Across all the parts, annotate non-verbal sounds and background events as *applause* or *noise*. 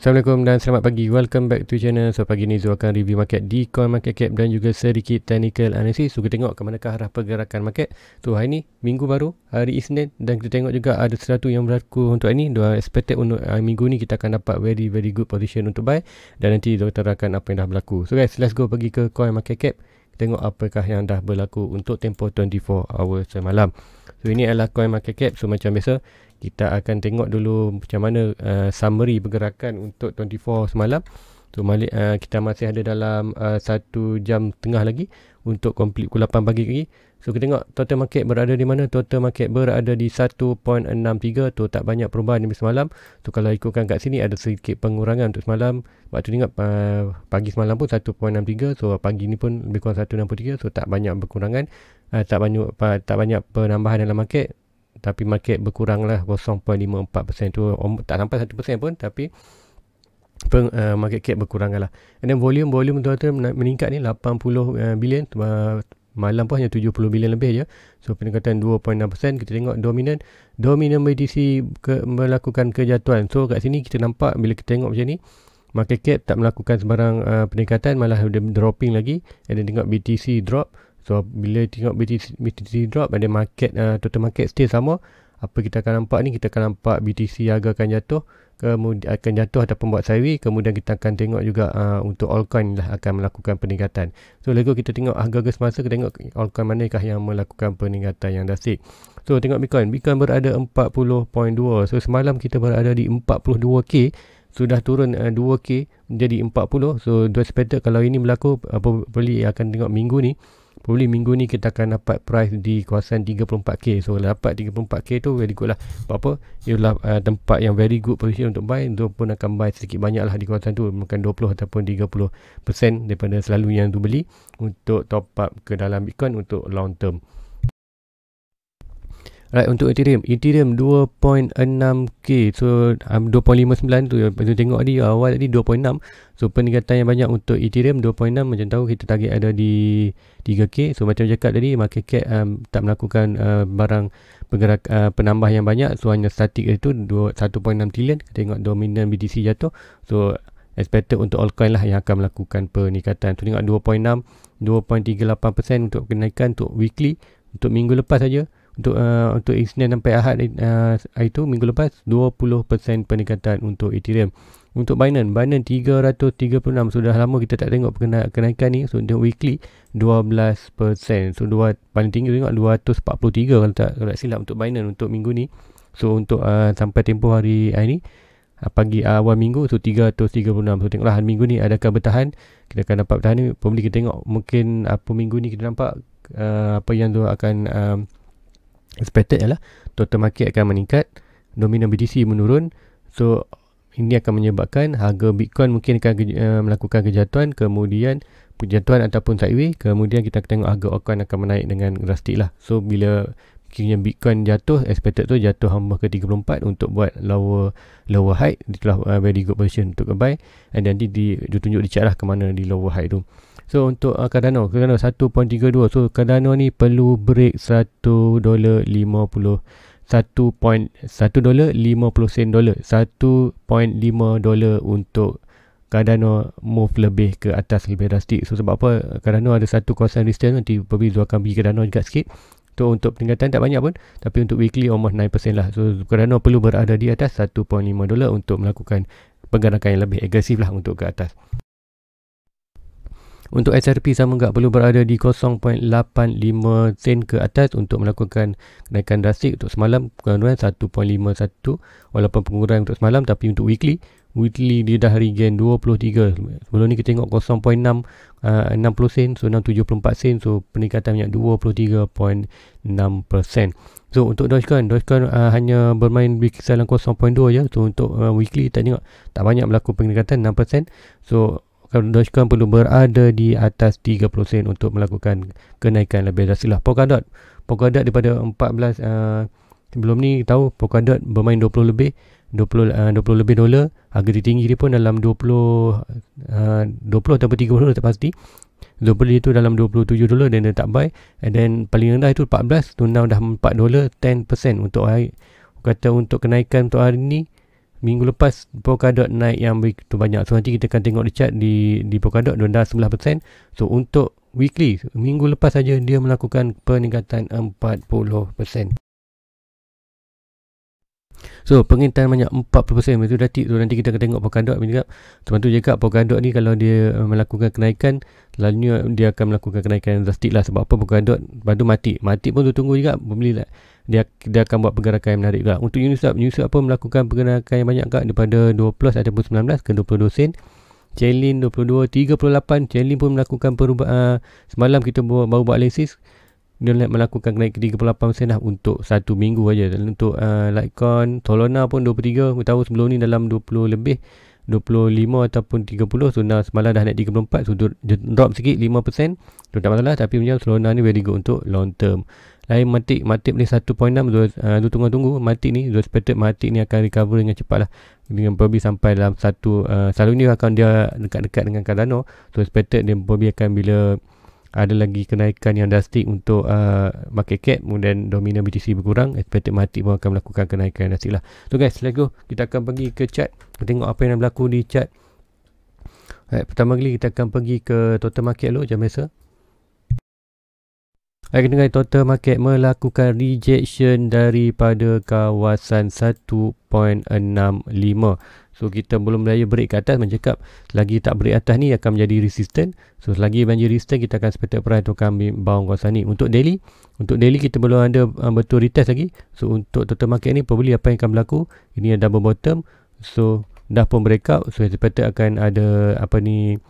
Assalamualaikum dan selamat pagi. Welcome back to channel. So pagi ni Zul akan review market di Coin Cap dan juga sedikit technical analysis. So kita tengok ke manakah arah pergerakan market. tu hari ni minggu baru, hari Isnin dan kita tengok juga ada sesuatu yang berlaku untuk hari ni. Dua expected untuk uh, minggu ni kita akan dapat very very good position untuk buy dan nanti kita terangkan apa yang dah berlaku. So guys, let's go pergi ke Coin Market Cap. Tengok apakah yang dah berlaku untuk tempoh 24 hour semalam. So ini adalah coin market cap So macam biasa Kita akan tengok dulu Macam mana uh, summary pergerakan Untuk 24 semalam Tok Malik uh, kita masih ada dalam uh, satu jam tengah lagi untuk komplit pukul 8 pagi lagi. So kita tengok total market berada di mana? Total market berada di 1.63. Tu tak banyak perubahan ni semalam. Tu kalau ikutkan kat sini ada sedikit pengurangan untuk semalam. Waktu ni ingat uh, pagi semalam pun 1.63. So pagi ni pun lebih kurang 1.63. So tak banyak berkurangan. Uh, tak banyak uh, tak banyak penambahan dalam market. Tapi market berkuranglah 0.54%. Tu tak sampai 1% pun tapi peng, uh, market cap berkurang lah. And then volume-volume tuan-tuan meningkat ni 80 uh, eh, bilion. Uh, malam pun hanya 70 bilion lebih je. So peningkatan 2.6% kita tengok dominant, dominant BTC ke, melakukan kejatuhan. So kat sini kita nampak bila kita tengok macam ni. Market cap tak melakukan sebarang uh, eh, peningkatan. Malah dia dropping lagi. And then tengok BTC drop. So bila tengok BTC, BTC drop ada market uh, total market stay sama. Apa kita akan nampak ni? Kita akan nampak BTC harga akan jatuh kemudian akan jatuh ada pembuat sawi kemudian kita akan tengok juga uh, untuk altcoin lah akan melakukan peningkatan so lego kita tengok harga-harga semasa kita tengok altcoin manakah yang melakukan peningkatan yang dasik so tengok bitcoin bitcoin berada 40.2 so semalam kita berada di 42k sudah turun uh, 2k jadi 40 so dua sepeda kalau ini berlaku uh, apa beli akan tengok minggu ni Probably minggu ni kita akan dapat price di kawasan 34k. So dapat 34k tu very good lah. Sebab apa? Ialah uh, tempat yang very good position untuk buy. Dia pun akan buy sedikit banyak lah di kawasan tu. Mungkin 20 ataupun 30% daripada selalu yang tu beli. Untuk top up ke dalam Bitcoin untuk long term. Right untuk Ethereum, Ethereum 2.6k. So um, 2.59 tu tu tengok tadi awal tadi 2.6. So peningkatan yang banyak untuk Ethereum 2.6 macam tahu kita target ada di 3k. So macam cakap tadi market cap um, tak melakukan uh, barang bergerak uh, penambah yang banyak. So hanya static itu 1.6 trillion. Kita tengok dominan BTC jatuh. So expected untuk altcoin lah yang akan melakukan peningkatan. Tu tengok 2.6, 2.38% untuk kenaikan untuk weekly untuk minggu lepas saja untuk uh, untuk Isnin sampai Ahad uh, itu minggu lepas 20% peningkatan untuk Ethereum. Untuk Binance, Binance 336 sudah lama kita tak tengok kenaikan ni. So dia weekly 12%. So dua paling tinggi tengok 243 kalau tak kalau tak silap untuk Binance untuk minggu ni. So untuk uh, sampai tempoh hari ini uh, pagi uh, awal minggu so 336 so tengoklah hari minggu ni adakah bertahan kita akan dapat bertahan ni pembeli kita tengok mungkin uh, apa minggu ni kita nampak uh, apa yang tu akan uh, expected ialah total market akan meningkat dominan BTC menurun so ini akan menyebabkan harga Bitcoin mungkin akan uh, melakukan kejatuhan kemudian kejatuhan ataupun sideways kemudian kita akan tengok harga altcoin akan menaik dengan drastik lah so bila kira Bitcoin jatuh expected tu jatuh hamba ke 34 untuk buat lower lower high itulah uh, very good position untuk buy and nanti ditunjuk di chart lah ke mana di lower high tu So untuk uh, Cardano, Cardano 1.32. So Cardano ni perlu break 1 dolar 50 1.1 dolar 50 sen dolar 1.5 dolar untuk Cardano move lebih ke atas lebih drastik so sebab apa Cardano ada satu kawasan resistance nanti Bobby Zul akan pergi Cardano juga sikit so untuk peningkatan tak banyak pun tapi untuk weekly almost 9% lah so Cardano perlu berada di atas 1.5 dolar untuk melakukan pergerakan yang lebih agresif lah untuk ke atas untuk SRP sama enggak perlu berada di 0.85 sen ke atas untuk melakukan kenaikan drastik untuk semalam kurang 1.51 walaupun pengurangan untuk semalam tapi untuk weekly weekly dia dah regain 23 sebelum ni kita tengok 0.6 uh, 60 sen so 674 sen so peningkatan banyak 23.6% so untuk Dogecoin Dogecoin uh, hanya bermain di kisaran 0.2 je so untuk uh, weekly tak tengok tak banyak berlaku peningkatan 6% so Dogecoin perlu berada di atas 30 sen untuk melakukan kenaikan lebih drastiklah. Polkadot, Polkadot daripada 14 uh, eh, sebelum ni tahu Polkadot bermain 20 lebih 20 uh, 20 lebih dolar harga tertinggi dia pun dalam 20 uh, 20 atau 30 tak pasti 20 dia itu dalam 27 dolar dan dia tak buy and then paling rendah itu 14 tu now dah 4 dolar 10% untuk hari kata untuk kenaikan untuk hari ni minggu lepas Polkadot naik yang begitu banyak. So nanti kita akan tengok di chart di di Polkadot dia rendah 11%. So untuk weekly minggu lepas saja dia melakukan peningkatan 40%. So pengintaian banyak 4% itu dah datik tu nanti kita akan tengok Pokandot ni cakap Teman tu cakap Pokandot ni kalau dia uh, melakukan kenaikan Lalu dia akan melakukan kenaikan drastik lah Sebab apa Pokandot bantu mati Mati pun tu tunggu juga beli lah dia, dia akan buat pergerakan yang menarik juga Untuk Uniswap, Uniswap pun melakukan pergerakan yang banyak kak Daripada 20 ataupun 19 ke 22 sen Chainlink 22, 38 Chainlink pun melakukan perubahan uh, Semalam kita baru buat analisis dia nak melakukan naik ke 38 sen lah untuk satu minggu aja dan untuk uh, Litecoin Solana pun 23 kita tahu sebelum ni dalam 20 lebih 25 ataupun 30 so nah, semalam dah naik 34 so drop sikit 5% so tak masalah tapi macam Solana ni very good untuk long term lain matik matik boleh 1.6 so, uh, tu tunggu-tunggu matik ni dua expected matik ni akan recover dengan cepat lah dengan probably sampai dalam satu uh, selalu ni akan dia dekat-dekat dengan Cardano so expected dia probably akan bila ada lagi kenaikan yang drastik untuk uh, market cap kemudian domino BTC berkurang expected mati pun akan melakukan kenaikan yang drastik lah so guys let's kita akan pergi ke chart tengok apa yang berlaku di chart Alright, pertama kali kita akan pergi ke total market dulu macam biasa Baik, kita total market melakukan rejection daripada kawasan 1.65. So kita belum berjaya break ke atas Macam cakap Selagi tak break atas ni Akan menjadi resistant So selagi banjir resistant Kita akan sepatut perai Untuk kami bawang kawasan ni Untuk daily Untuk daily kita belum ada um, Betul retest lagi So untuk total market ni Probably apa yang akan berlaku Ini ada double bottom So dah pun breakout So sepatut akan ada Apa ni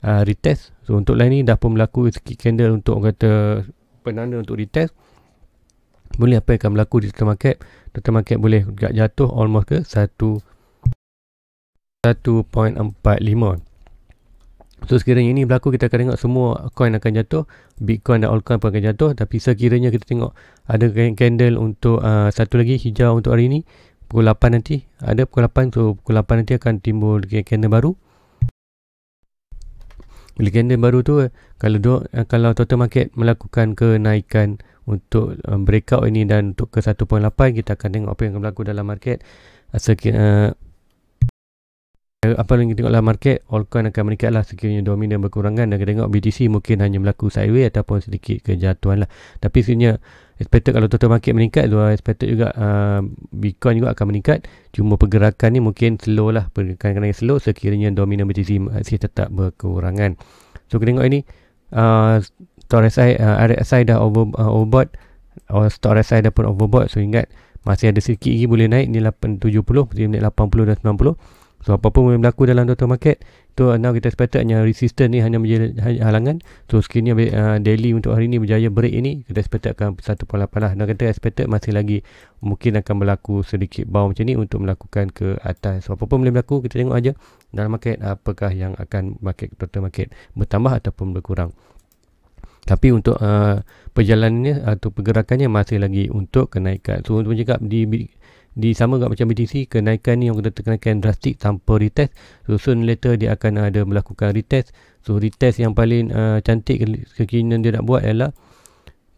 uh, Retest So untuk line ni Dah pun berlaku Sikit candle untuk orang kata Penanda untuk retest boleh apa yang akan berlaku di total market Total market boleh jatuh almost ke 1.45 So sekiranya ini berlaku kita akan tengok semua coin akan jatuh Bitcoin dan altcoin pun akan jatuh Tapi sekiranya kita tengok ada candle untuk uh, satu lagi hijau untuk hari ini Pukul 8 nanti Ada pukul 8 so pukul 8 nanti akan timbul candle baru Bila candle baru tu kalau do, eh, kalau total market melakukan kenaikan untuk um, breakout ini dan untuk ke 1.8 kita akan tengok apa yang akan berlaku dalam market Sekir, uh, Eh, apa yang kita tengoklah market altcoin akan meningkat lah sekiranya dominan berkurangan dan kita tengok BTC mungkin hanya berlaku sideways ataupun sedikit kejatuhan lah tapi sebenarnya expected kalau total market meningkat dua ah, expected juga uh, Bitcoin juga akan meningkat cuma pergerakan ni mungkin slow lah pergerakan yang slow sekiranya dominan BTC masih tetap berkurangan so kita tengok ini uh, RSI, uh, RSI dah over, uh, overbought or oh, stock RSI dah pun overbought so ingat masih ada sedikit lagi boleh naik ni 70 80 dan 90 So apa pun yang berlaku dalam total market tu so, uh, now kita sepatutnya resistance ni hanya menjadi halangan. So sekiranya uh, daily untuk hari ni berjaya break ini kita sepatutkan 1.8 lah. Dan kita expected masih lagi mungkin akan berlaku sedikit bau macam ni untuk melakukan ke atas. So apa pun boleh berlaku kita tengok aja dalam market apakah yang akan market total market bertambah ataupun berkurang. Tapi untuk uh, perjalanannya atau pergerakannya masih lagi untuk kenaikan. So untuk cakap di di sama juga macam BTC kenaikan ni yang kata kenaikan drastik tanpa retest so soon later dia akan ada melakukan retest so retest yang paling uh, cantik kekinian dia nak buat ialah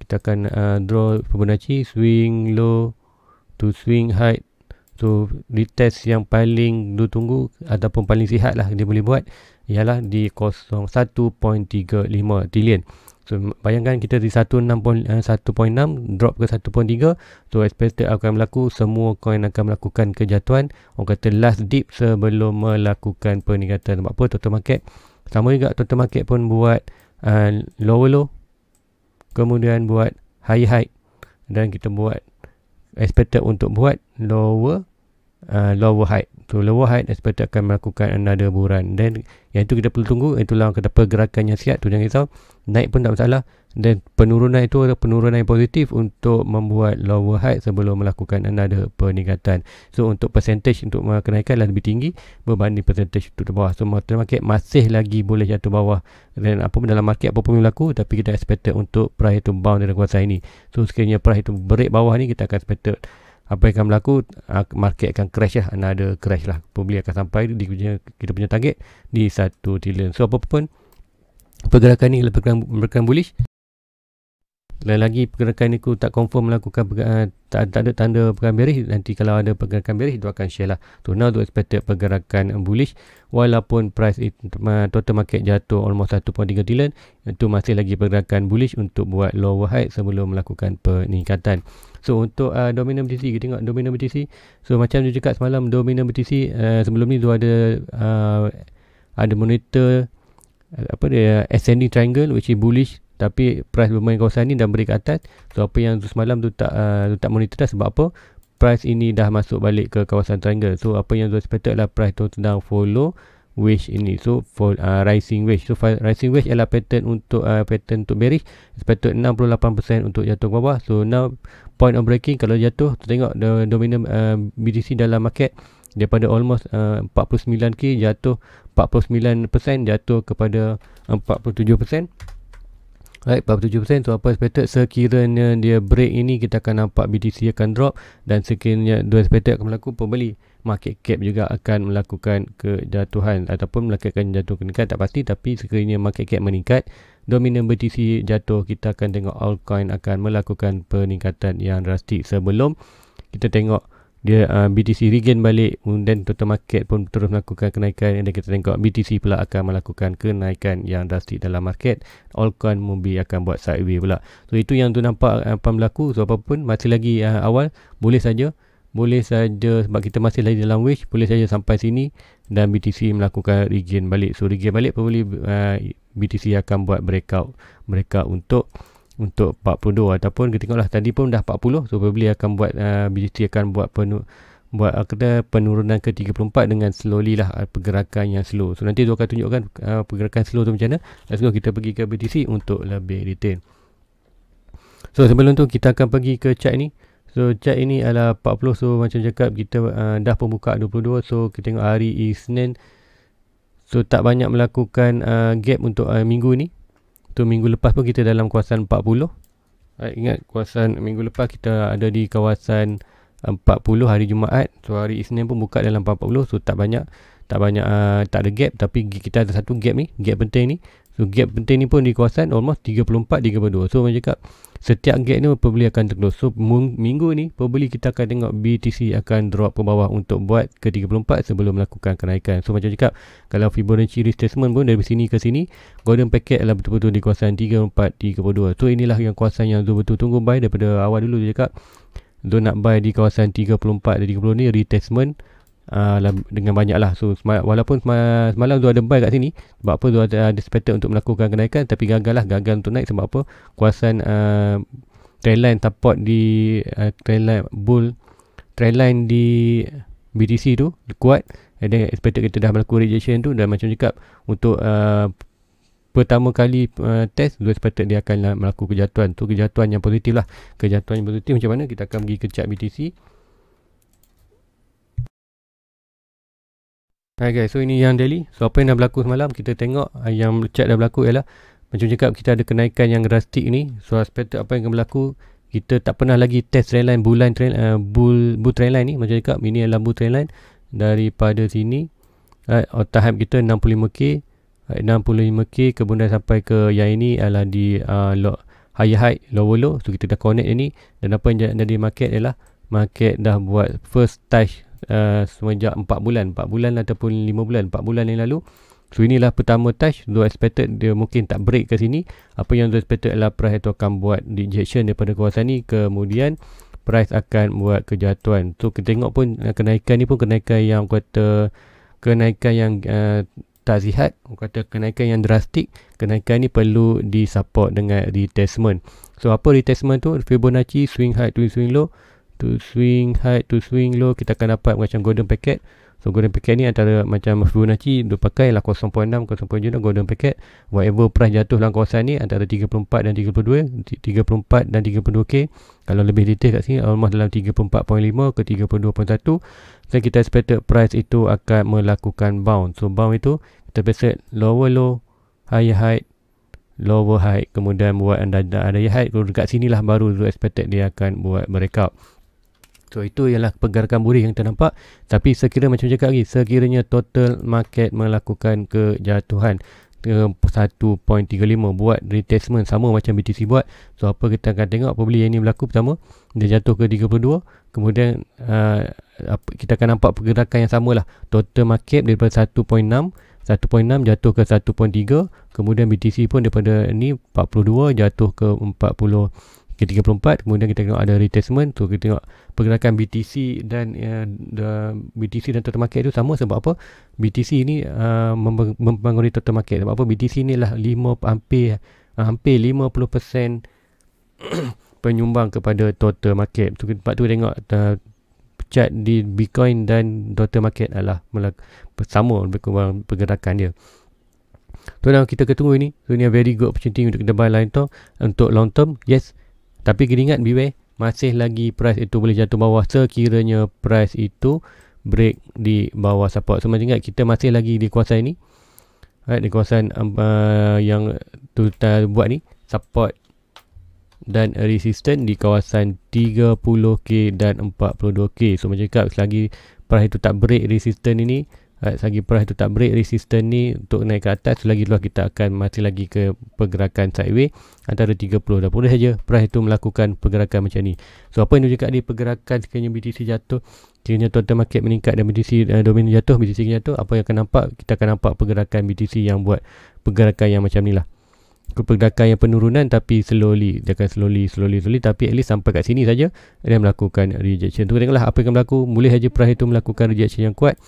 kita akan uh, draw Fibonacci swing low to swing high so retest yang paling do ditunggu ataupun paling sihat lah dia boleh buat ialah di 0.35 trillion So bayangkan kita di 1.6 eh, drop ke 1.3 So expected akan berlaku Semua coin akan melakukan kejatuhan Orang kata last dip sebelum melakukan peningkatan Sebab apa total market Sama juga total market pun buat uh, eh, lower low Kemudian buat high high Dan kita buat expected untuk buat lower uh, lower height to lower height expert akan melakukan another buran then yang itu kita perlu tunggu itulah kata pergerakan yang sihat tu jangan risau naik pun tak masalah dan penurunan itu adalah penurunan yang positif untuk membuat lower height sebelum melakukan another peningkatan so untuk percentage untuk kenaikan lah lebih tinggi berbanding percentage untuk bawah so market, market masih lagi boleh jatuh bawah dan apa pun dalam market apa pun yang berlaku tapi kita expected untuk price to bounce dalam kuasa ini so sekiranya price itu break bawah ni kita akan expected apa yang akan berlaku uh, market akan crash lah ada crash lah pembeli akan sampai di punya, kita punya target di 1 trillion so apa pun pergerakan ni adalah pergerakan, pergerakan bullish dan lagi pergerakan ni aku tak confirm melakukan pergerakan, ah, tak, tak ada tanda pergerakan bearish nanti kalau ada pergerakan bearish dia akan share lah so now do expected pergerakan bullish walaupun price it, total market jatuh almost 1.3 trillion itu masih lagi pergerakan bullish untuk buat lower high sebelum melakukan peningkatan So untuk uh, Dominant BTC Kita tengok Dominant BTC So macam dia cakap semalam domino BTC uh, Sebelum ni tu ada uh, Ada monitor uh, Apa dia Ascending triangle Which is bullish Tapi price bermain kawasan ni Dah break atas So apa yang tu semalam tu tak, uh, tu tak monitor dah Sebab apa Price ini dah masuk balik Ke kawasan triangle So apa yang tu expected lah Price tu sedang follow wedge ini so for uh, rising wedge so for rising wedge ialah pattern untuk uh, pattern untuk bearish sepatut 68% untuk jatuh ke bawah so now point of breaking kalau jatuh tengok the dominant uh, BTC dalam market daripada almost uh, 49k jatuh 49% jatuh kepada 47% right 47% tu so apa expected sekiranya dia break ini kita akan nampak BTC akan drop dan sekiranya dua expected akan berlaku pembeli market cap juga akan melakukan kejatuhan ataupun melakukan jatuh meningkat tak pasti tapi sekiranya market cap meningkat dominan BTC jatuh kita akan tengok altcoin akan melakukan peningkatan yang drastik sebelum kita tengok dia uh, BTC regain balik kemudian um, total market pun terus melakukan kenaikan dan kita tengok BTC pula akan melakukan kenaikan yang drastik dalam market altcoin mumbi akan buat sideways pula so itu yang tu nampak uh, apa berlaku so apapun masih lagi uh, awal boleh saja boleh saja sebab kita masih lagi dalam wish boleh saja sampai sini dan BTC melakukan regain balik so regain balik probably uh, BTC akan buat breakout mereka untuk untuk 42 ataupun kita tengoklah tadi pun dah 40 so probably akan buat uh, BTC akan buat penuh buat ada penurunan ke 34 dengan slowly lah uh, pergerakan yang slow. So nanti tu akan tunjukkan uh, pergerakan slow tu macam mana. Let's go kita pergi ke BTC untuk lebih detail. So sebelum tu kita akan pergi ke chart ni. So chat ini adalah 40 so macam cakap kita uh, dah pembuka 22 so kita tengok hari Isnin. So tak banyak melakukan uh, gap untuk uh, minggu ni. Tu so, minggu lepas pun kita dalam kawasan 40. Right, ingat kawasan minggu lepas kita ada di kawasan 40 uh, hari Jumaat. So hari Isnin pun buka dalam 40 so tak banyak tak banyak uh, tak ada gap tapi kita ada satu gap ni, gap penting ni. So gap penting ni pun di kawasan almost 34 32. So macam cakap setiap gap ni pembeli akan terkeluar so minggu ni pembeli kita akan tengok BTC akan drop ke bawah untuk buat ke 34 sebelum melakukan kenaikan so macam cakap kalau Fibonacci retracement pun dari sini ke sini golden packet adalah betul-betul di kawasan 34 32 so inilah yang kawasan yang Zul betul tunggu buy daripada awal dulu dia cakap Zul nak buy di kawasan 34 dan 30 ni retracement uh, dengan banyak lah. So, semal- walaupun semal- semalam tu ada buy kat sini, sebab apa tu ada, ada spetter untuk melakukan kenaikan, tapi gagal lah, gagal untuk naik sebab apa kuasaan uh, ah, line support di uh, ah, trendline bull, line di BTC tu kuat, dan expected kita dah melakukan rejection tu dan macam cakap untuk uh, pertama kali uh, test dua sepatut dia akan lah melakukan kejatuhan tu kejatuhan yang positif lah kejatuhan yang positif macam mana kita akan pergi ke chart BTC Hai guys, so ini yang daily. So apa yang dah berlaku semalam, kita tengok ah, yang chat dah berlaku ialah macam cakap kita ada kenaikan yang drastik ni. So aspek apa yang akan berlaku, kita tak pernah lagi test trend line bulan trend uh, bull bull trend line ni. Macam cakap ini adalah bull trend line daripada sini. Right, uh, ah, tahap kita 65k, uh, 65k kemudian sampai ke yang ini adalah di uh, low, high high low low. So kita dah connect ini dan apa yang jadi market ialah market dah buat first touch uh, semenjak 4 bulan 4 bulan ataupun 5 bulan 4 bulan yang lalu so inilah pertama touch do expected dia mungkin tak break ke sini apa yang do expected adalah price itu akan buat rejection daripada kawasan ni kemudian price akan buat kejatuhan so kita tengok pun eh, kenaikan ni pun kenaikan yang kata kenaikan yang uh, tak sihat kata kenaikan yang drastik kenaikan ni perlu disupport dengan retestment so apa retestment tu Fibonacci swing high to swing low to swing high to swing low kita akan dapat macam golden packet so golden packet ni antara macam Fibonacci dia pakai lah 0.6 0.7 golden packet whatever price jatuh dalam kawasan ni antara 34 dan 32 34 dan 32k kalau lebih detail kat sini almost dalam 34.5 ke 32.1 dan kita expected price itu akan melakukan bound so bound itu kita biasa lower low higher high lower high kemudian buat anda ada high kalau dekat lah baru expected dia akan buat breakout So itu ialah pergerakan buri yang ternampak Tapi sekiranya macam cakap lagi Sekiranya total market melakukan kejatuhan 1.35 eh, buat retestment sama macam BTC buat so apa kita akan tengok apabila yang ini berlaku pertama dia jatuh ke 32 kemudian eh, apa kita akan nampak pergerakan yang samalah total market daripada 1.6 1.6 jatuh ke 1.3 kemudian BTC pun daripada ni 42 jatuh ke ke 34 kemudian kita tengok ada retracement tu kita tengok pergerakan BTC dan uh, ya, BTC dan total market itu sama sebab apa BTC ini uh, mempengaruhi total market sebab apa BTC ni lah 5 hampir hampir 50% *coughs* penyumbang kepada total market tu sebab tu tengok uh, chart di Bitcoin dan total market adalah sama lebih kurang pergerakan dia tu so, kita ketemu ini so, ini very good opportunity untuk kita buy line term untuk long term yes tapi kena ingat beware masih lagi price itu boleh jatuh bawah sekiranya price itu break di bawah support. So ingat kita masih lagi di kawasan ini. Right, di kawasan um, uh, yang tu buat ni support dan resistance di kawasan 30k dan 42k. So macam cakap selagi price itu tak break resistance ini Right, selagi perah itu tak break resisten ni untuk naik ke atas selagi luar kita akan masih lagi ke pergerakan sideways antara 30 dah boleh saja perah itu melakukan pergerakan macam ni so apa yang dia cakap ni pergerakan sekiranya BTC jatuh sekiranya total market meningkat dan BTC uh, eh, domain jatuh BTC jatuh apa yang akan nampak kita akan nampak pergerakan BTC yang buat pergerakan yang macam ni lah pergerakan yang penurunan tapi slowly dia akan slowly slowly slowly tapi at least sampai kat sini saja dia melakukan rejection tu tengoklah apa yang akan berlaku boleh saja perah itu melakukan rejection yang kuat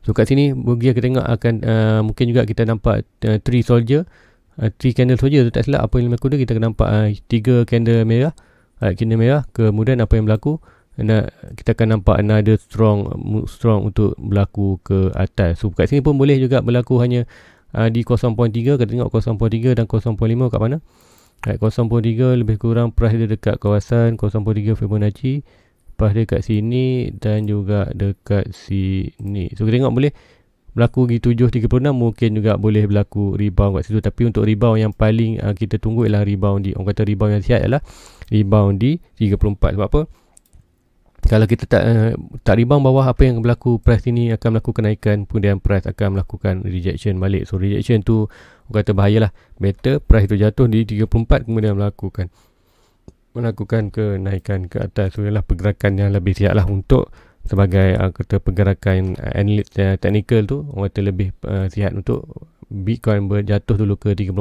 So kat sini bergiak kita tengok akan uh, mungkin juga kita nampak uh, three soldier, uh, three candle soldier tu tak silap apa ilmu kuda kita akan nampak uh, tiga candle merah, uh, candle merah kemudian apa yang berlaku nak kita akan nampak another strong strong untuk berlaku ke atas. So kat sini pun boleh juga berlaku hanya uh, di 0.3 kita tengok 0.3 dan 0.5 kat mana? 0.3 lebih kurang price dia dekat kawasan 0.3 Fibonacci lepas dia kat sini dan juga dekat sini. So kita tengok boleh berlaku di 736 mungkin juga boleh berlaku rebound kat situ tapi untuk rebound yang paling uh, kita tunggu ialah rebound di orang kata rebound yang sihat ialah rebound di 34 sebab apa? Kalau kita tak uh, tak rebound bawah apa yang berlaku price ini akan melakukan kenaikan kemudian price akan melakukan rejection balik. So rejection tu orang kata bahayalah. Better price itu jatuh di 34 kemudian melakukan melakukan kenaikan ke atas tu ialah pergerakan yang lebih siap lah untuk sebagai uh, kata pergerakan uh, analyst uh, technical tu orang kata lebih uh, sihat untuk Bitcoin berjatuh dulu ke 34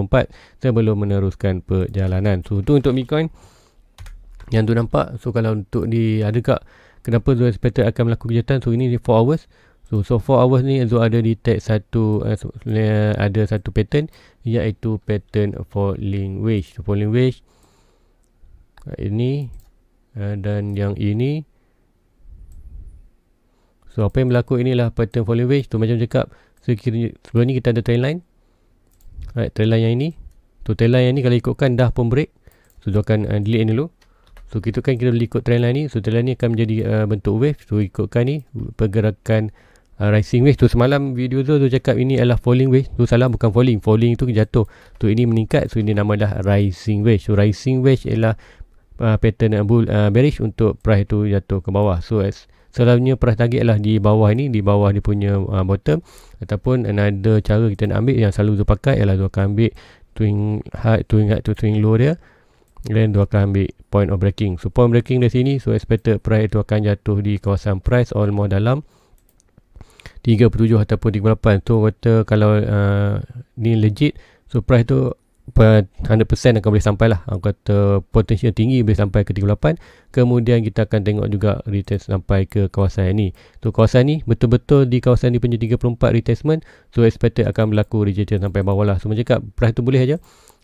sebelum meneruskan perjalanan so tu untuk Bitcoin yang tu nampak so kalau untuk di adakah kenapa Zul Spectre akan melakukan kejutan so ini di 4 hours so so 4 hours ni Zul ada di detect satu uh, ada satu pattern iaitu pattern falling wage falling wedge ini eh, dan yang ini so apa yang berlaku inilah pattern falling wedge tu macam cakap so kiranya, sebelum ni kita ada trend line right, trend line yang ini tu so, trend line yang ini kalau ikutkan dah pun break so dia akan uh, delete dulu so kita kan kita boleh ikut trend line ni so trend line ni akan menjadi uh, bentuk wave so ikutkan ni pergerakan uh, rising wave tu so, semalam video tu tu cakap ini adalah falling wave tu so, salah bukan falling falling tu jatuh tu so, ini meningkat so ini namalah rising wave so rising wave ialah uh, pattern bull, uh, bearish untuk price itu jatuh ke bawah. So as selalunya price target adalah di bawah ini di bawah dia punya uh, bottom ataupun another cara kita nak ambil yang selalu tu pakai ialah tu akan ambil twing high twing high to twin low dia then tu akan ambil point of breaking so point breaking dari sini so expected price itu akan jatuh di kawasan price all more dalam 37 ataupun 38 so kata kalau uh, ni legit so price tu 100% akan boleh sampai lah aku kata potensi tinggi boleh sampai ke 38 kemudian kita akan tengok juga retest sampai ke kawasan yang ni tu so, kawasan ni betul-betul di kawasan ni punya 34 retestment so expected akan berlaku rejection sampai bawah lah so macam cakap price tu boleh aja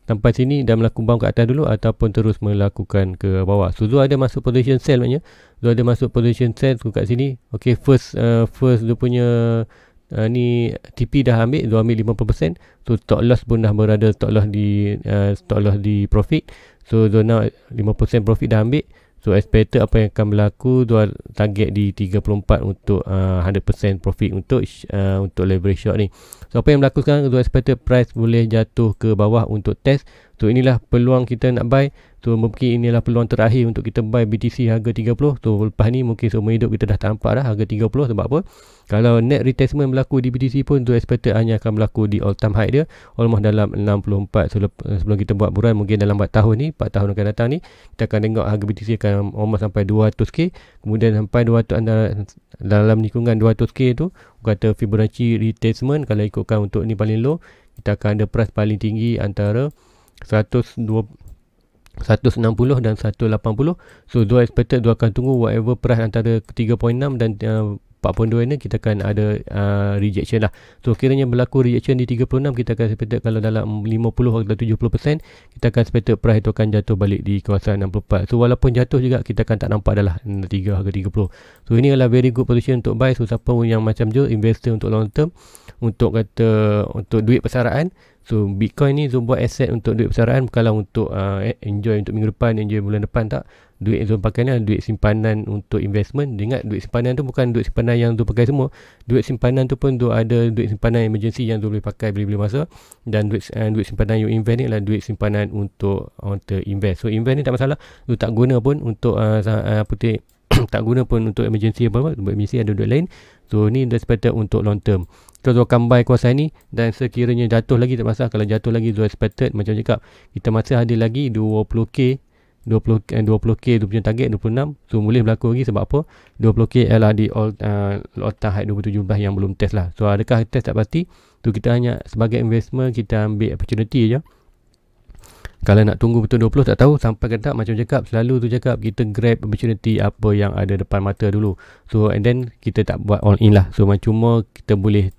sampai sini dan melakukan bounce ke atas dulu ataupun terus melakukan ke bawah so Zul ada masuk position sell maknanya Zul ada masuk position sell tu kat sini Okay first uh, first dia punya uh, ni TP dah ambil dia ambil 50% so stock loss pun dah berada stock loss di uh, eh, stock loss di profit so dia nak 5% profit dah ambil so expected apa yang akan berlaku dia target di 34 untuk uh, eh, 100% profit untuk uh, untuk leverage short ni so apa yang berlaku sekarang dia expected price boleh jatuh ke bawah untuk test so inilah peluang kita nak buy Tu mungkin inilah peluang terakhir untuk kita buy BTC harga 30. So lepas ni mungkin seumur hidup kita dah tampak dah harga 30 sebab apa? Kalau net retestment berlaku di BTC pun tu expected hanya akan berlaku di all time high dia almost dalam 64. So lepas, sebelum kita buat buruan mungkin dalam 4 tahun ni, 4 tahun akan datang ni kita akan tengok harga BTC akan almost sampai 200k. Kemudian sampai 200 anda dalam lingkungan 200k tu kata Fibonacci retestment kalau ikutkan untuk ni paling low kita akan ada price paling tinggi antara 120 160 dan 180 so dua expected dua akan tunggu whatever price antara 3.6 dan uh, 4.2 ini kita akan ada uh, rejection lah so kiranya berlaku rejection di 36 kita akan expected kalau dalam 50 atau 70% kita akan expected price itu akan jatuh balik di kawasan 64 so walaupun jatuh juga kita akan tak nampak adalah 3 harga 30 so ini adalah very good position untuk buy so siapa yang macam je investor untuk long term untuk kata untuk duit persaraan So Bitcoin ni Zon buat aset untuk duit persaraan Bukanlah untuk uh, eh, enjoy untuk minggu depan Enjoy bulan depan tak Duit Zon pakai ni adalah duit simpanan untuk investment Dia ingat duit simpanan tu bukan duit simpanan yang Zon pakai semua Duit simpanan tu pun Zon ada duit simpanan emergency Yang Zon boleh pakai bila-bila masa Dan duit, uh, duit simpanan you invest ni adalah duit simpanan untuk Untuk uh, invest So invest ni tak masalah Zon tak guna pun untuk uh, uh, putih *coughs* tak guna pun untuk emergency apa-apa untuk emergency ada duit lain so ni dah sepatutnya untuk long term so Zul kambai kuasa ni dan sekiranya jatuh lagi tak masalah kalau jatuh lagi Zul expected macam cakap kita masih ada lagi 20k 20, 20k tu punya target 26 so boleh berlaku lagi sebab apa 20k adalah di all, uh, all time high 2017 yang belum test lah so adakah test tak pasti tu kita hanya sebagai investment kita ambil opportunity je kalau nak tunggu betul 20 tak tahu sampai ke tak macam cakap selalu tu cakap kita grab opportunity apa yang ada depan mata dulu so and then kita tak buat all in lah so macam cuma kita boleh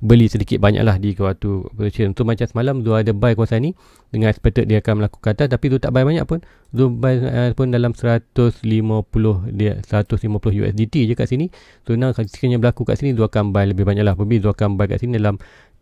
beli sedikit banyak lah di waktu position So macam semalam Zul ada buy kuasa ni dengan expected dia akan melakukan kata tapi Zul tak buy banyak pun Zul buy uh, pun dalam 150 dia 150 USDT je kat sini so now kalau sekiranya berlaku kat sini Zul akan buy lebih banyak lah maybe Zul akan buy kat sini dalam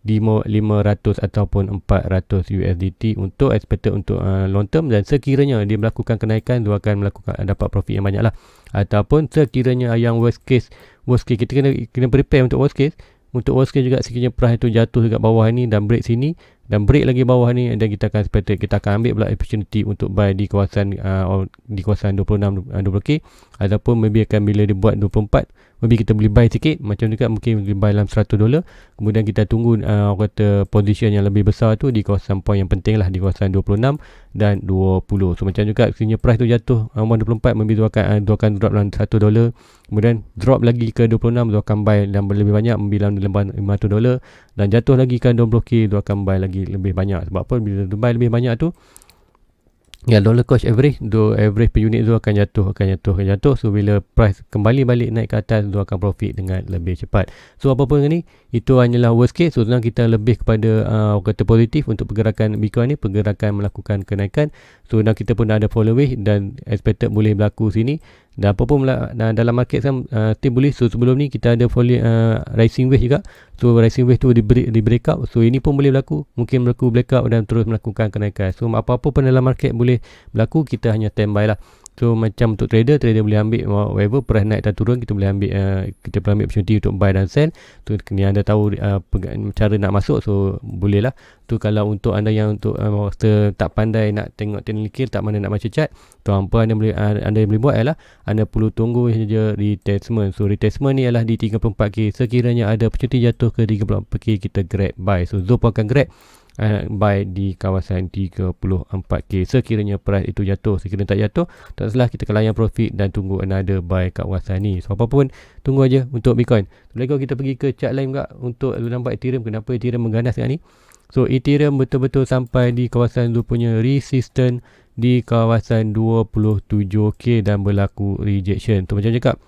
500 ataupun 400 USDT untuk expected untuk uh, long term dan sekiranya dia melakukan kenaikan dia akan melakukan uh, dapat profit yang banyaklah ataupun sekiranya yang worst case worst case kita kena kena prepare untuk worst case untuk worst case juga sekiranya price itu jatuh dekat bawah ni dan break sini dan break lagi bawah ni dan kita akan expected kita akan ambil pula opportunity untuk buy di kawasan uh, di kawasan 26 20k uh, ataupun maybe akan bila dia buat 24 maybe kita boleh buy tiket macam juga mungkin boleh buy dalam 100 dolar kemudian kita tunggu uh, orang kata position yang lebih besar tu di kawasan point yang penting lah di kawasan 26 dan 20 so macam juga sebenarnya price tu jatuh um, uh, 24 maybe tu akan, uh, tu akan drop dalam 100 dolar kemudian drop lagi ke 26 tu akan buy dalam lebih banyak maybe dalam 500 dolar dan jatuh lagi ke 20k tu akan buy lagi lebih banyak sebab apa bila tu buy lebih banyak tu ya dollar cost average do average per unit tu akan jatuh akan jatuh akan jatuh so bila price kembali balik naik ke atas tu akan profit dengan lebih cepat so apa pun ni itu hanyalah worst case so sekarang kita lebih kepada uh, kata positif untuk pergerakan Bitcoin ni pergerakan melakukan kenaikan So now kita pun ada follow way dan expected boleh berlaku sini. Dan apa pun nah, dalam market kan uh, team boleh. So sebelum ni kita ada poly, uh, rising wave juga. So rising wave tu di, break, di break up. So ini pun boleh berlaku. Mungkin berlaku break up dan terus melakukan kenaikan. So apa-apa pun dalam market boleh berlaku. Kita hanya standby lah. So macam untuk trader Trader boleh ambil Whatever price naik dan turun Kita boleh ambil uh, Kita boleh ambil opportunity Untuk buy dan sell Tu ni anda tahu uh, Cara nak masuk So boleh lah Tu kalau untuk anda yang Untuk uh, Tak pandai nak tengok Teknikal Tak mana nak macam chat Tu apa anda boleh uh, Anda boleh buat ialah Anda perlu tunggu Saja retestment So retestment ni ialah Di 34k Sekiranya ada opportunity Jatuh ke 34k Kita grab buy So Zopo akan grab Eh, buy di kawasan 34k sekiranya price itu jatuh sekiranya tak jatuh tak salah kita akan profit dan tunggu another buy kawasan ni so apapun tunggu aja untuk bitcoin lagi kalau kita pergi ke chart lain juga untuk nampak ethereum kenapa ethereum mengganas dengan ni so ethereum betul-betul sampai di kawasan tu punya resistance di kawasan 27k dan berlaku rejection tu macam cakap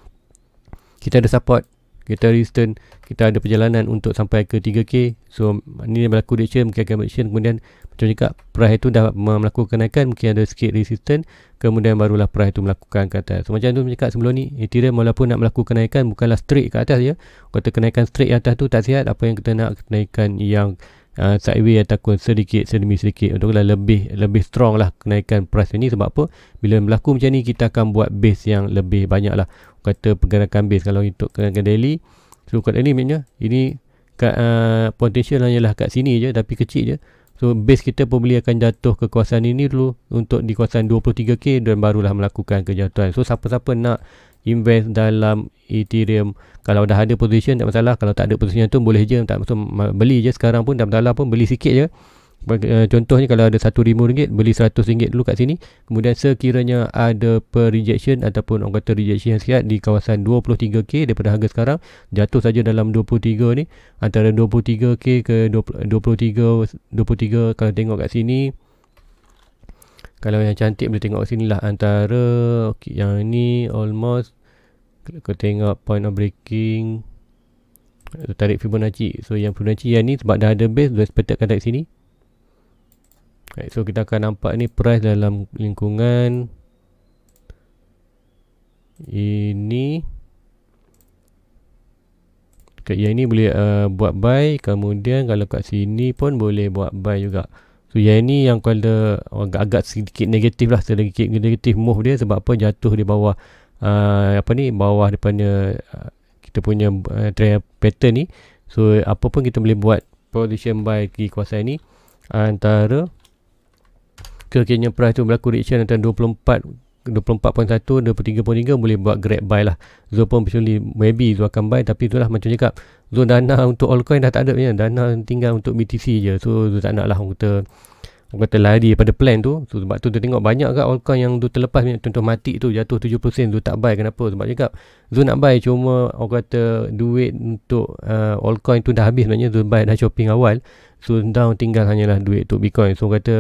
kita ada support Greater Eastern kita ada perjalanan untuk sampai ke 3K so ini yang berlaku di Asia mungkin akan berlaku kemudian macam cakap perah itu dah melakukan kenaikan mungkin ada sikit resistance kemudian barulah perah itu melakukan ke atas so macam tu cakap sebelum ni Ethereum walaupun nak melakukan kenaikan bukanlah straight ke atas ya kata kenaikan straight yang atas tu tak sihat apa yang kita nak kenaikan yang uh, ah, sideway ataupun sedikit sedemi sedikit untuk lah lebih lebih strong lah kenaikan price ini sebab apa bila berlaku macam ni kita akan buat base yang lebih banyak lah kata pergerakan base kalau untuk kenaikan daily so kat ini maknanya ini kat, uh, potential lah kat sini je tapi kecil je So base kita pembeli akan jatuh ke kawasan ini dulu untuk di kawasan 23K dan barulah melakukan kejatuhan. So siapa-siapa nak invest dalam Ethereum kalau dah ada position tak masalah kalau tak ada position tu boleh je tak masuk beli je sekarang pun tak masalah pun beli sikit je eh, contohnya kalau ada RM1,000 beli RM100 dulu kat sini kemudian sekiranya ada per rejection ataupun orang kata rejection yang sihat di kawasan 23k daripada harga sekarang jatuh saja dalam 23 ni antara 23k ke 20, 23 23 kalau tengok kat sini kalau yang cantik boleh tengok sini lah antara okay, yang ini almost kalau kau tengok point of breaking tarik Fibonacci so yang Fibonacci yang ni sebab dah ada base dah expected akan tarik sini right, so kita akan nampak ni price dalam lingkungan ini kat yang ni boleh uh, buat buy kemudian kalau kat sini pun boleh buat buy juga So yang ini yang kalau agak-agak sedikit negatif lah sedikit negatif move dia sebab apa jatuh di bawah uh, apa ni bawah depannya uh, kita punya uh, trend pattern ni. So apa pun kita boleh buat position buy di kuasa ini antara kekinian price tu berlaku reaction antara 24 24.1 23.3 boleh buat grab buy lah Zul pun personally maybe Zul akan buy tapi itulah macam cakap Zul dana untuk altcoin dah tak ada punya dana tinggal untuk BTC je so Zul tak nak lah orang kata orang kata lari daripada plan tu so, sebab tu dia tengok banyak kat altcoin yang Zul terlepas punya contoh mati tu jatuh 7% Zul tak buy kenapa sebab cakap Zul nak buy cuma orang kata duit untuk uh, altcoin tu dah habis sebenarnya Zul buy dah shopping awal so down tinggal hanyalah duit untuk bitcoin so orang kata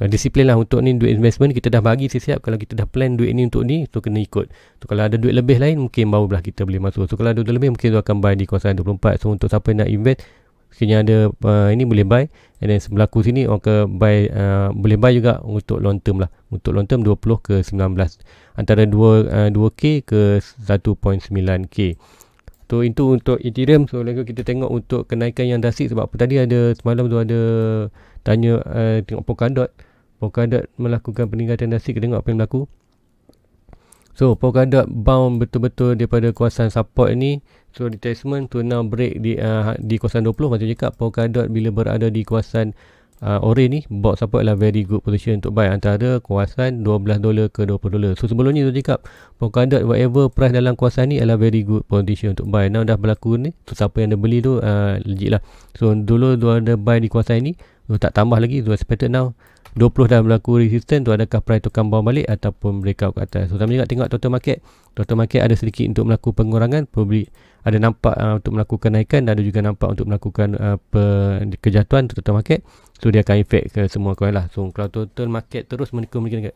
kalau disiplin lah untuk ni duit investment kita dah bagi siap-siap. Kalau kita dah plan duit ni untuk ni, tu kena ikut. Tu kalau ada duit lebih lain, mungkin baru belah kita boleh masuk. So kalau ada duit lebih, mungkin tu akan buy di kawasan 24. So untuk siapa nak invest, sekiranya ada uh, ini boleh buy. And then sebelah sini, orang ke buy, uh, boleh buy juga untuk long term lah. Untuk long term 20 ke 19. Antara 2, uh, 2K ke 1.9K. So itu untuk Ethereum. So lagi kita tengok untuk kenaikan yang dasik. Sebab tadi ada semalam tu ada tanya uh, tengok Polkadot. Polkadot melakukan peningkatan nasib kita tengok apa yang berlaku so Polkadot bound betul-betul daripada kuasaan support ni so retracement to now break di uh, ha, di kuasaan 20 macam cakap Polkadot bila berada di kuasaan uh, orange ni box support adalah very good position untuk buy antara kuasaan 12 dolar ke 20 dolar so sebelum ni tu cakap Polkadot whatever price dalam kuasa ni adalah very good position untuk buy now dah berlaku ni so siapa yang dah beli tu uh, legit lah so dulu dia ada buy di kuasa ni So, tak tambah lagi tu expected now 20 dah berlaku resistance tu adakah price tukang bawah balik ataupun breakout ke atas so sama juga tengok total market total market ada sedikit untuk melakukan pengurangan public ada nampak uh, untuk melakukan naikan dan ada juga nampak untuk melakukan uh, kejatuhan untuk total market so dia akan efek ke semua coin lah so kalau total market terus menikmati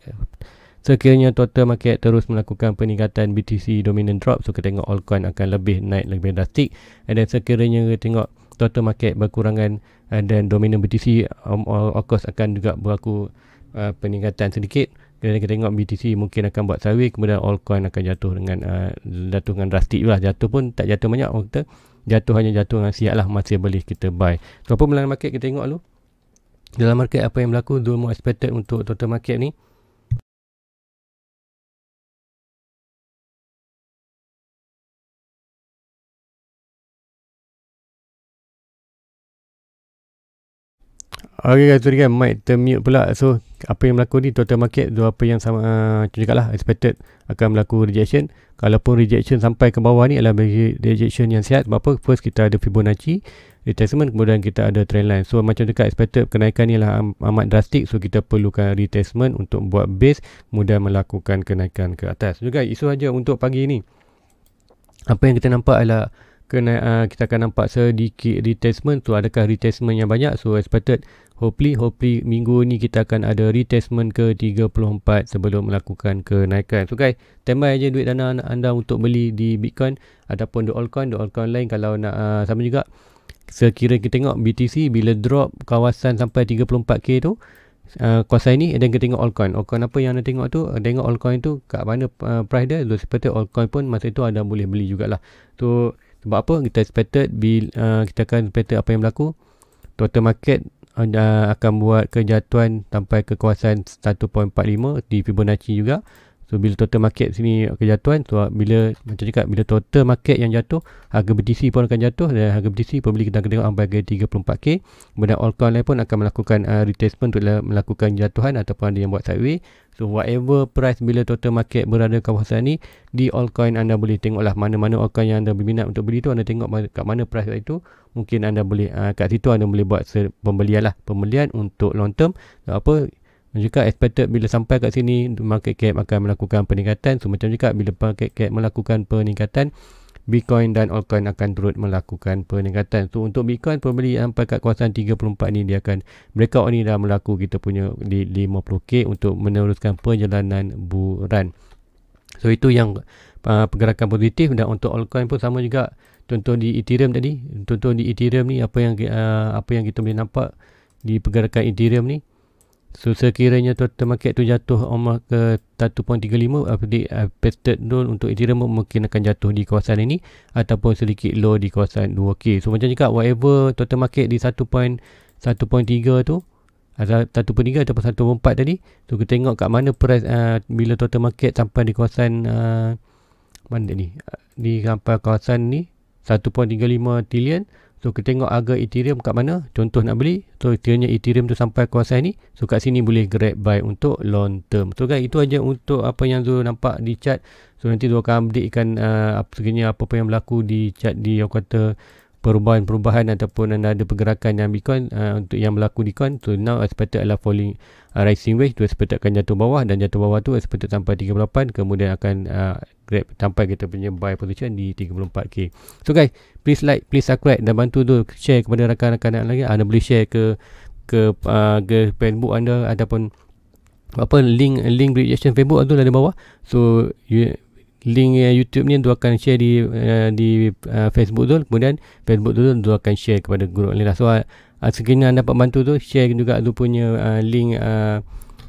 sekiranya total market terus melakukan peningkatan BTC dominant drop so kita tengok all coin akan lebih naik lebih drastik and then sekiranya kita tengok total market berkurangan uh, dan dominan BTC um, of course akan juga berlaku uh, peningkatan sedikit kita tengok BTC mungkin akan buat sawi kemudian coin akan jatuh dengan uh, jatuh dengan drastik lah jatuh pun tak jatuh banyak orang kata jatuh hanya jatuh dengan siap lah masih boleh kita buy so apa market kita tengok dulu dalam market apa yang berlaku dulu more expected untuk total market ni Okay guys, so dia kan mic termute pula. So, apa yang berlaku ni total market dua apa yang sama uh, juga lah expected akan berlaku rejection. Kalaupun rejection sampai ke bawah ni adalah rejection yang sihat. Sebab apa? First kita ada Fibonacci retestment kemudian kita ada trendline. So macam dekat expected kenaikan ni lah am amat drastik. So kita perlukan retestment untuk buat base kemudian melakukan kenaikan ke atas. Juga so, isu aja untuk pagi ni. Apa yang kita nampak adalah kena, uh, kita akan nampak sedikit retestment tu so, adakah retestment yang banyak so expected hopefully hopefully minggu ni kita akan ada retestment ke 34 sebelum melakukan kenaikan so guys tembak aja duit dana anda untuk beli di bitcoin ataupun di altcoin di altcoin lain kalau nak uh, sama juga sekiranya kita tengok BTC bila drop kawasan sampai 34k tu Uh, ah, kuasa ini dan kita tengok altcoin altcoin apa yang anda tengok tu uh, tengok altcoin tu kat mana uh, price dia so, seperti altcoin pun masa itu ada boleh beli jugalah tu so, sebab apa kita expected bil, uh, kita akan expected apa yang berlaku total market anda akan buat kejatuhan sampai kekuasaan 1.45 di Fibonacci juga. So bila total market sini kejatuhan, so bila macam cakap bila total market yang jatuh, harga BTC pun akan jatuh dan harga BTC pembeli kita akan tengok sampai ke 34k. Kemudian altcoin lain pun akan melakukan uh, retracement untuk melakukan jatuhan ataupun ada yang buat sideway. So whatever price bila total market berada kawasan ni di all coin anda boleh tengoklah mana-mana altcoin yang anda berminat untuk beli tu anda tengok kat mana price kat itu mungkin anda boleh uh, kat situ anda boleh buat pembelian lah pembelian untuk long term apa jika expected bila sampai kat sini market cap akan melakukan peningkatan so macam juga bila market cap melakukan peningkatan Bitcoin dan altcoin akan turut melakukan peningkatan. So untuk Bitcoin pembeli sampai kat kawasan 34 ini dia akan breakout ini dah melaku. kita punya di 50k untuk meneruskan perjalanan buran. So itu yang uh, pergerakan positif dan untuk altcoin pun sama juga. Contoh di Ethereum tadi, contoh di Ethereum ni apa yang uh, apa yang kita boleh nampak di pergerakan Ethereum ni So sekiranya total market tu jatuh Omah ke 1.35 Update expected down untuk Ethereum Mungkin akan jatuh di kawasan ini Ataupun sedikit low di kawasan 2K So macam cakap whatever total market di 1.1.3 tu atau 1.3 atau 1.4 tadi tu kita tengok kat mana price uh, Bila total market sampai di kawasan uh, Mana ni Di sampai kawasan ni 1.35 trillion So kita tengok harga Ethereum kat mana. Contoh nak beli. So kiranya Ethereum tu sampai kuasa ni. So kat sini boleh grab buy untuk long term. So kan itu aja untuk apa yang Zul nampak di chart. So nanti Zul akan update kan uh, apa, apa yang berlaku di chart di yang kata perubahan-perubahan ataupun anda ada pergerakan yang Bitcoin uh, untuk yang berlaku di coin so now expected adalah falling uh, rising wave tu expected akan jatuh bawah dan jatuh bawah tu expected sampai 38 kemudian akan uh, grab sampai kita punya buy position di 34k so guys please like please subscribe dan bantu tu share kepada rakan-rakan lagi anda boleh share ke ke uh, ke Facebook anda ataupun apa link link registration Facebook tu ada bawah so you, link uh, YouTube ni tu akan share di uh, di uh, Facebook tu kemudian Facebook tu tu, tu akan share kepada guru lain lah so uh, sekiranya anda dapat bantu tu share juga tu punya uh, link uh,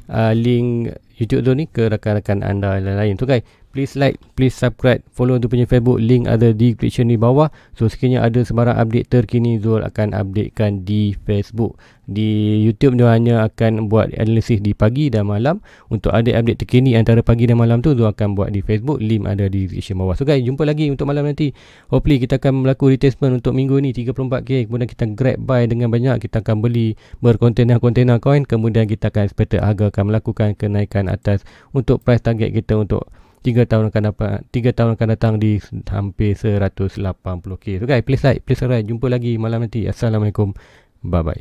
uh, link YouTube tu ni ke rakan-rakan anda lain-lain tu guys please like, please subscribe, follow tu punya Facebook, link ada di description di bawah. So sekiranya ada sebarang update terkini, Zul akan updatekan di Facebook. Di YouTube, dia hanya akan buat analisis di pagi dan malam. Untuk ada update terkini antara pagi dan malam tu, Zul akan buat di Facebook, link ada di description bawah. So guys, jumpa lagi untuk malam nanti. Hopefully kita akan melakukan retestment untuk minggu ni 34K. Kemudian kita grab buy dengan banyak, kita akan beli berkontena-kontena coin. Kemudian kita akan expected harga akan melakukan kenaikan atas untuk price target kita untuk tiga tahun akan dapat tiga tahun akan datang di hampir 180k so guys please like please share, jumpa lagi malam nanti assalamualaikum bye bye